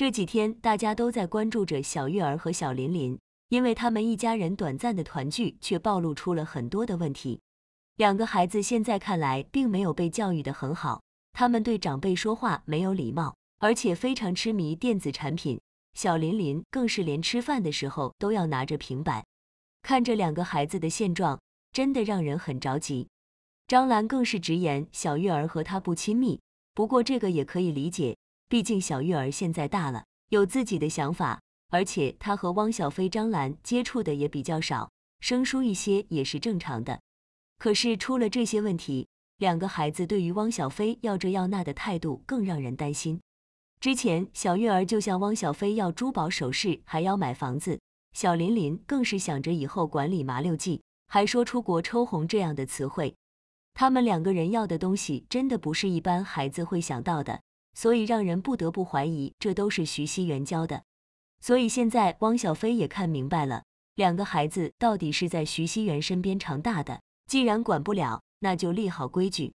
这几天大家都在关注着小月儿和小林林，因为他们一家人短暂的团聚却暴露出了很多的问题。两个孩子现在看来并没有被教育的很好，他们对长辈说话没有礼貌，而且非常痴迷电子产品。小林林更是连吃饭的时候都要拿着平板。看着两个孩子的现状，真的让人很着急。张兰更是直言小月儿和她不亲密，不过这个也可以理解。毕竟小玉儿现在大了，有自己的想法，而且她和汪小菲、张兰接触的也比较少，生疏一些也是正常的。可是出了这些问题，两个孩子对于汪小菲要这要那的态度更让人担心。之前小玉儿就向汪小菲要珠宝首饰，还要买房子；小林林更是想着以后管理麻六记，还说出国抽红这样的词汇。他们两个人要的东西，真的不是一般孩子会想到的。所以让人不得不怀疑，这都是徐熙媛教的。所以现在汪小菲也看明白了，两个孩子到底是在徐熙媛身边长大的。既然管不了，那就立好规矩。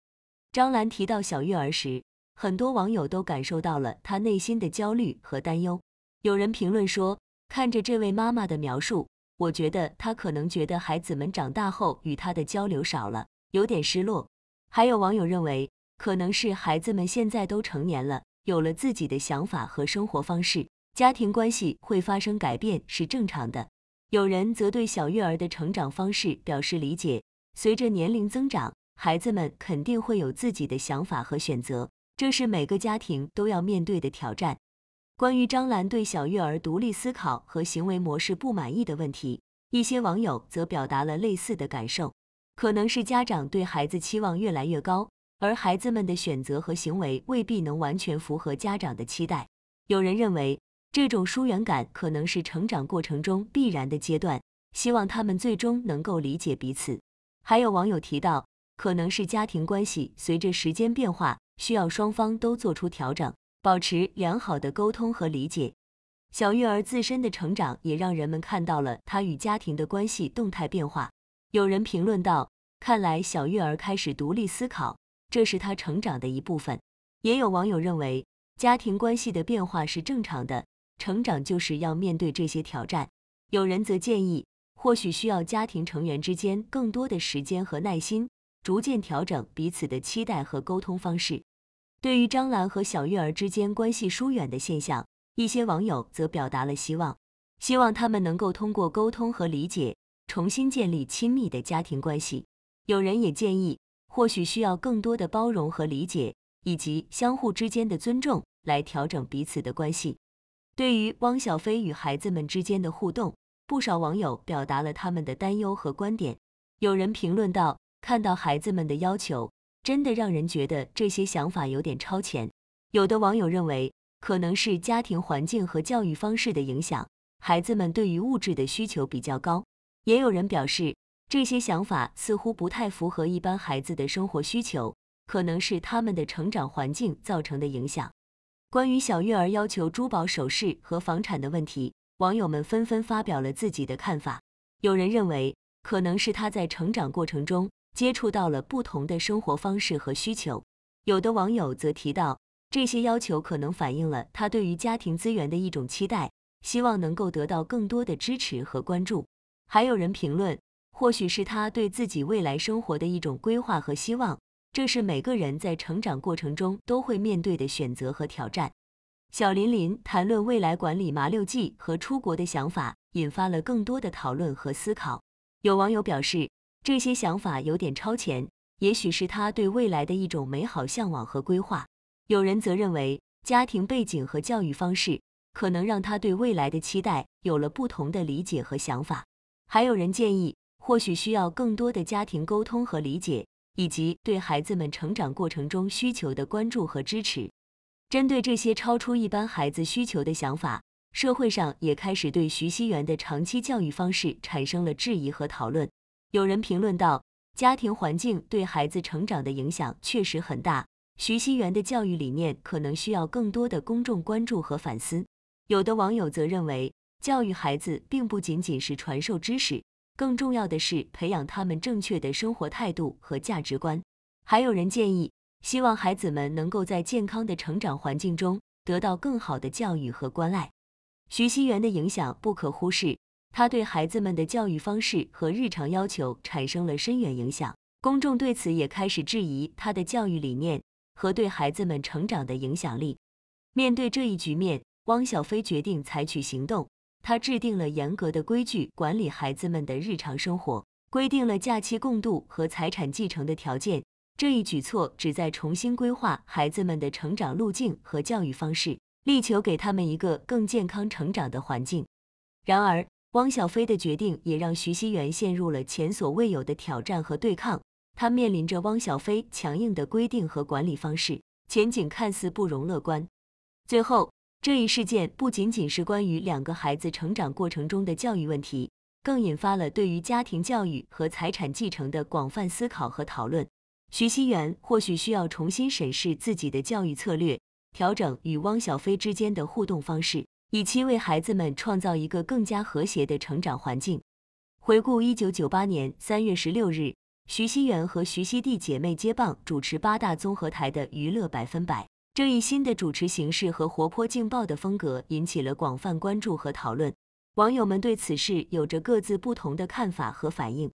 张兰提到小月儿时，很多网友都感受到了她内心的焦虑和担忧。有人评论说：“看着这位妈妈的描述，我觉得她可能觉得孩子们长大后与她的交流少了，有点失落。”还有网友认为。可能是孩子们现在都成年了，有了自己的想法和生活方式，家庭关系会发生改变是正常的。有人则对小月儿的成长方式表示理解，随着年龄增长，孩子们肯定会有自己的想法和选择，这是每个家庭都要面对的挑战。关于张兰对小月儿独立思考和行为模式不满意的问题，一些网友则表达了类似的感受，可能是家长对孩子期望越来越高。而孩子们的选择和行为未必能完全符合家长的期待。有人认为，这种疏远感可能是成长过程中必然的阶段，希望他们最终能够理解彼此。还有网友提到，可能是家庭关系随着时间变化，需要双方都做出调整，保持良好的沟通和理解。小月儿自身的成长也让人们看到了她与家庭的关系动态变化。有人评论道：“看来小月儿开始独立思考。”这是他成长的一部分。也有网友认为，家庭关系的变化是正常的，成长就是要面对这些挑战。有人则建议，或许需要家庭成员之间更多的时间和耐心，逐渐调整彼此的期待和沟通方式。对于张兰和小月儿之间关系疏远的现象，一些网友则表达了希望，希望他们能够通过沟通和理解，重新建立亲密的家庭关系。有人也建议。或许需要更多的包容和理解，以及相互之间的尊重来调整彼此的关系。对于汪小菲与孩子们之间的互动，不少网友表达了他们的担忧和观点。有人评论道：“看到孩子们的要求，真的让人觉得这些想法有点超前。”有的网友认为，可能是家庭环境和教育方式的影响，孩子们对于物质的需求比较高。也有人表示。这些想法似乎不太符合一般孩子的生活需求，可能是他们的成长环境造成的影响。关于小月儿要求珠宝首饰和房产的问题，网友们纷纷发表了自己的看法。有人认为，可能是他在成长过程中接触到了不同的生活方式和需求；有的网友则提到，这些要求可能反映了他对于家庭资源的一种期待，希望能够得到更多的支持和关注。还有人评论。或许是他对自己未来生活的一种规划和希望，这是每个人在成长过程中都会面对的选择和挑战。小林林谈论未来管理麻六记和出国的想法，引发了更多的讨论和思考。有网友表示，这些想法有点超前，也许是他对未来的一种美好向往和规划。有人则认为，家庭背景和教育方式可能让他对未来的期待有了不同的理解和想法。还有人建议。或许需要更多的家庭沟通和理解，以及对孩子们成长过程中需求的关注和支持。针对这些超出一般孩子需求的想法，社会上也开始对徐熙媛的长期教育方式产生了质疑和讨论。有人评论道：“家庭环境对孩子成长的影响确实很大，徐熙媛的教育理念可能需要更多的公众关注和反思。”有的网友则认为，教育孩子并不仅仅是传授知识。更重要的是培养他们正确的生活态度和价值观。还有人建议，希望孩子们能够在健康的成长环境中得到更好的教育和关爱。徐熙媛的影响不可忽视，他对孩子们的教育方式和日常要求产生了深远影响。公众对此也开始质疑他的教育理念和对孩子们成长的影响力。面对这一局面，汪小菲决定采取行动。他制定了严格的规矩，管理孩子们的日常生活，规定了假期共度和财产继承的条件。这一举措旨在重新规划孩子们的成长路径和教育方式，力求给他们一个更健康成长的环境。然而，汪小菲的决定也让徐熙媛陷入了前所未有的挑战和对抗。他面临着汪小菲强硬的规定和管理方式，前景看似不容乐观。最后。这一事件不仅仅是关于两个孩子成长过程中的教育问题，更引发了对于家庭教育和财产继承的广泛思考和讨论。徐熙媛或许需要重新审视自己的教育策略，调整与汪小菲之间的互动方式，以期为孩子们创造一个更加和谐的成长环境。回顾一九九八年三月十六日，徐熙媛和徐熙娣姐妹接棒主持八大综合台的娱乐百分百。这一新的主持形式和活泼劲爆的风格引起了广泛关注和讨论，网友们对此事有着各自不同的看法和反应。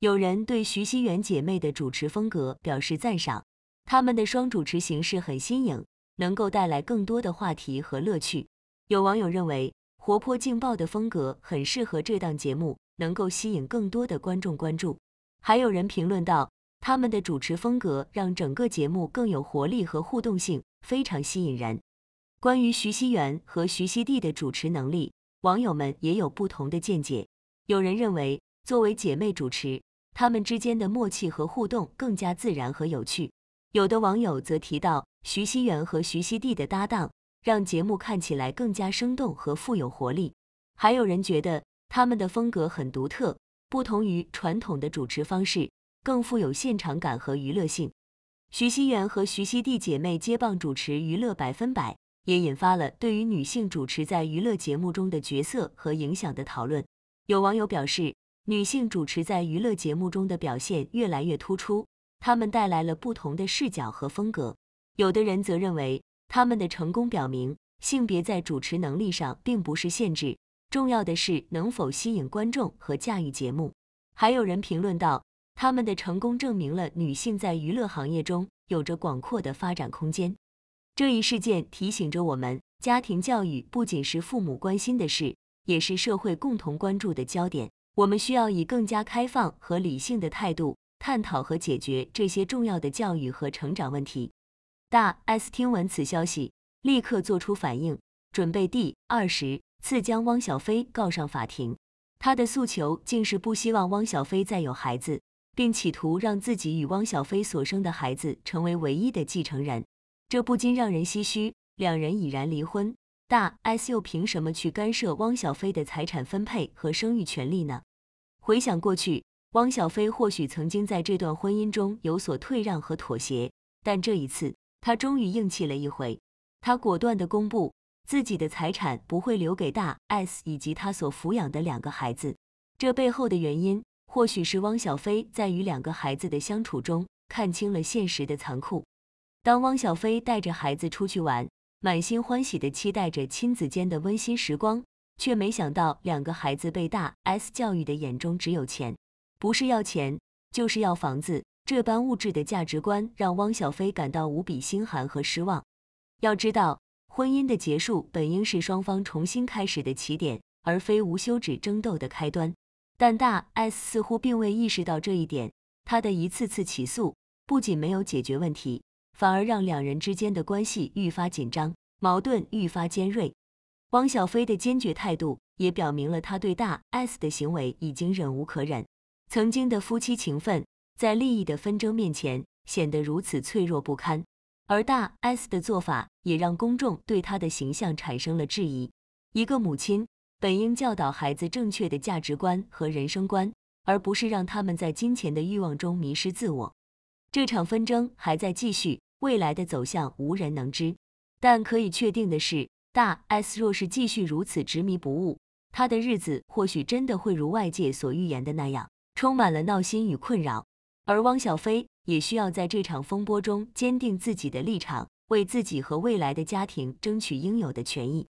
有人对徐熙媛姐妹的主持风格表示赞赏，他们的双主持形式很新颖，能够带来更多的话题和乐趣。有网友认为活泼劲爆的风格很适合这档节目，能够吸引更多的观众关注。还有人评论道，他们的主持风格让整个节目更有活力和互动性。非常吸引人。关于徐熙媛和徐熙娣的主持能力，网友们也有不同的见解。有人认为，作为姐妹主持，她们之间的默契和互动更加自然和有趣；有的网友则提到，徐熙媛和徐熙娣的搭档让节目看起来更加生动和富有活力。还有人觉得，他们的风格很独特，不同于传统的主持方式，更富有现场感和娱乐性。徐熙媛和徐熙娣姐妹接棒主持《娱乐百分百》，也引发了对于女性主持在娱乐节目中的角色和影响的讨论。有网友表示，女性主持在娱乐节目中的表现越来越突出，她们带来了不同的视角和风格。有的人则认为，她们的成功表明性别在主持能力上并不是限制，重要的是能否吸引观众和驾驭节目。还有人评论道。他们的成功证明了女性在娱乐行业中有着广阔的发展空间。这一事件提醒着我们，家庭教育不仅是父母关心的事，也是社会共同关注的焦点。我们需要以更加开放和理性的态度，探讨和解决这些重要的教育和成长问题。大 S 听闻此消息，立刻做出反应，准备第二十次将汪小菲告上法庭。他的诉求竟是不希望汪小菲再有孩子。并企图让自己与汪小菲所生的孩子成为唯一的继承人，这不禁让人唏嘘。两人已然离婚，大 S 又凭什么去干涉汪小菲的财产分配和生育权利呢？回想过去，汪小菲或许曾经在这段婚姻中有所退让和妥协，但这一次他终于硬气了一回，他果断地公布自己的财产不会留给大 S 以及他所抚养的两个孩子。这背后的原因。或许是汪小菲在与两个孩子的相处中看清了现实的残酷。当汪小菲带着孩子出去玩，满心欢喜地期待着亲子间的温馨时光，却没想到两个孩子被大 S 教育的眼中只有钱，不是要钱，就是要房子。这般物质的价值观让汪小菲感到无比心寒和失望。要知道，婚姻的结束本应是双方重新开始的起点，而非无休止争斗的开端。但大 S 似乎并未意识到这一点，他的一次次起诉不仅没有解决问题，反而让两人之间的关系愈发紧张，矛盾愈发尖锐。汪小菲的坚决态度也表明了他对大 S 的行为已经忍无可忍。曾经的夫妻情分在利益的纷争面前显得如此脆弱不堪，而大 S 的做法也让公众对他的形象产生了质疑。一个母亲。本应教导孩子正确的价值观和人生观，而不是让他们在金钱的欲望中迷失自我。这场纷争还在继续，未来的走向无人能知。但可以确定的是，大 S 若是继续如此执迷不悟，他的日子或许真的会如外界所预言的那样，充满了闹心与困扰。而汪小菲也需要在这场风波中坚定自己的立场，为自己和未来的家庭争取应有的权益。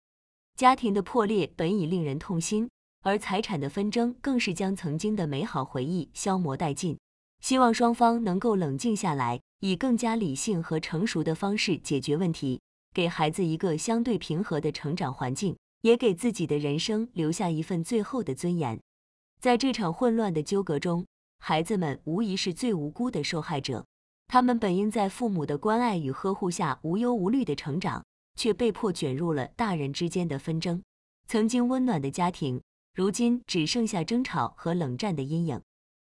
家庭的破裂本已令人痛心，而财产的纷争更是将曾经的美好回忆消磨殆尽。希望双方能够冷静下来，以更加理性和成熟的方式解决问题，给孩子一个相对平和的成长环境，也给自己的人生留下一份最后的尊严。在这场混乱的纠葛中，孩子们无疑是最无辜的受害者。他们本应在父母的关爱与呵护下无忧无虑的成长。却被迫卷入了大人之间的纷争，曾经温暖的家庭，如今只剩下争吵和冷战的阴影。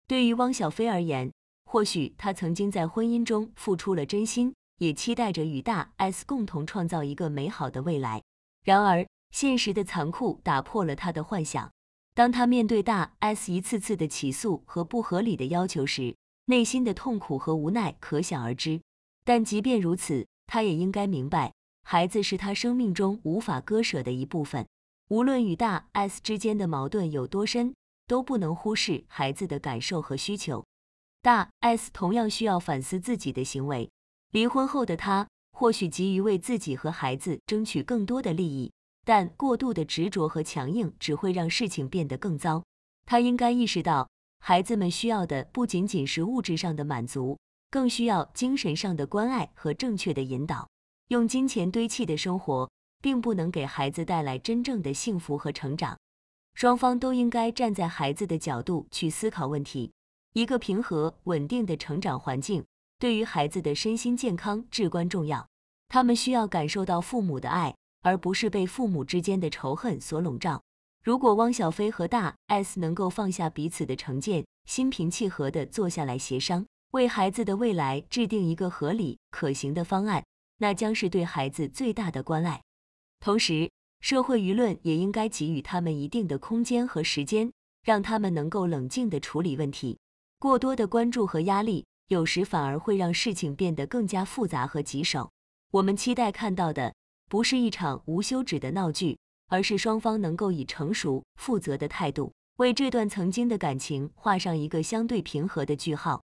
对于汪小菲而言，或许他曾经在婚姻中付出了真心，也期待着与大 S 共同创造一个美好的未来。然而，现实的残酷打破了他的幻想。当他面对大 S 一次次的起诉和不合理的要求时，内心的痛苦和无奈可想而知。但即便如此，他也应该明白。孩子是他生命中无法割舍的一部分，无论与大 S 之间的矛盾有多深，都不能忽视孩子的感受和需求。大 S 同样需要反思自己的行为。离婚后的他或许急于为自己和孩子争取更多的利益，但过度的执着和强硬只会让事情变得更糟。他应该意识到，孩子们需要的不仅仅是物质上的满足，更需要精神上的关爱和正确的引导。用金钱堆砌的生活，并不能给孩子带来真正的幸福和成长。双方都应该站在孩子的角度去思考问题。一个平和稳定的成长环境，对于孩子的身心健康至关重要。他们需要感受到父母的爱，而不是被父母之间的仇恨所笼罩。如果汪小菲和大 S 能够放下彼此的成见，心平气和的坐下来协商，为孩子的未来制定一个合理可行的方案。那将是对孩子最大的关爱。同时，社会舆论也应该给予他们一定的空间和时间，让他们能够冷静的处理问题。过多的关注和压力，有时反而会让事情变得更加复杂和棘手。我们期待看到的，不是一场无休止的闹剧，而是双方能够以成熟、负责的态度，为这段曾经的感情画上一个相对平和的句号。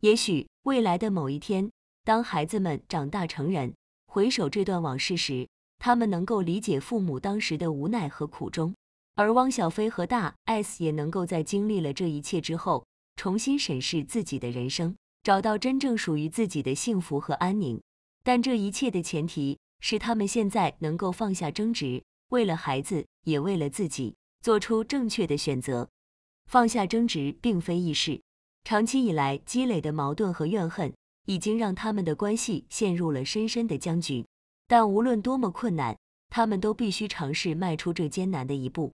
也许未来的某一天。当孩子们长大成人，回首这段往事时，他们能够理解父母当时的无奈和苦衷，而汪小菲和大 S 也能够在经历了这一切之后，重新审视自己的人生，找到真正属于自己的幸福和安宁。但这一切的前提是，他们现在能够放下争执，为了孩子，也为了自己，做出正确的选择。放下争执并非易事，长期以来积累的矛盾和怨恨。已经让他们的关系陷入了深深的僵局，但无论多么困难，他们都必须尝试迈出这艰难的一步。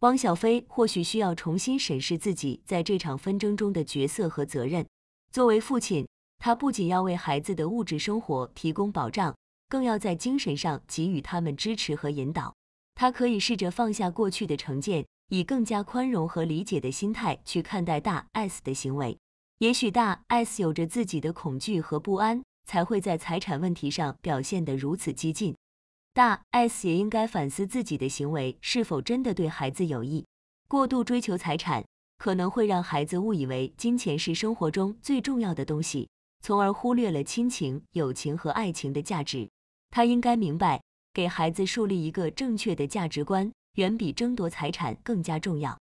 汪小菲或许需要重新审视自己在这场纷争中的角色和责任。作为父亲，他不仅要为孩子的物质生活提供保障，更要在精神上给予他们支持和引导。他可以试着放下过去的成见，以更加宽容和理解的心态去看待大 S 的行为。也许大 S 有着自己的恐惧和不安，才会在财产问题上表现得如此激进。大 S 也应该反思自己的行为是否真的对孩子有益。过度追求财产可能会让孩子误以为金钱是生活中最重要的东西，从而忽略了亲情、友情和爱情的价值。他应该明白，给孩子树立一个正确的价值观，远比争夺财产更加重要。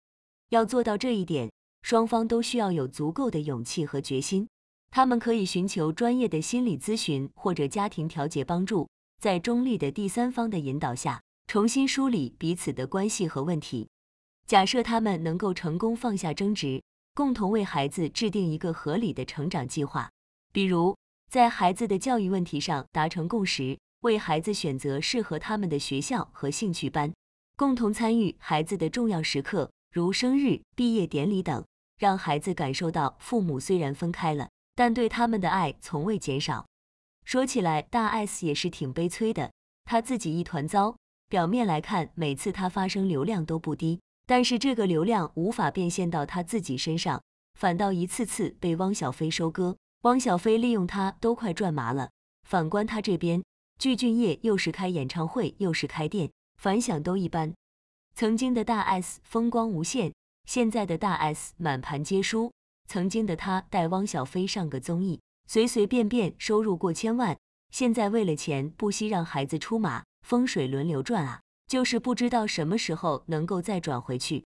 要做到这一点。双方都需要有足够的勇气和决心，他们可以寻求专业的心理咨询或者家庭调解帮助，在中立的第三方的引导下，重新梳理彼此的关系和问题。假设他们能够成功放下争执，共同为孩子制定一个合理的成长计划，比如在孩子的教育问题上达成共识，为孩子选择适合他们的学校和兴趣班，共同参与孩子的重要时刻，如生日、毕业典礼等。让孩子感受到父母虽然分开了，但对他们的爱从未减少。说起来，大 S 也是挺悲催的，她自己一团糟。表面来看，每次她发声流量都不低，但是这个流量无法变现到她自己身上，反倒一次次被汪小菲收割。汪小菲利用他都快赚麻了。反观他这边，具俊晔又是开演唱会，又是开店，反响都一般。曾经的大 S 风光无限。现在的大 S 满盘皆输，曾经的她带汪小菲上个综艺，随随便便收入过千万，现在为了钱不惜让孩子出马，风水轮流转啊，就是不知道什么时候能够再转回去。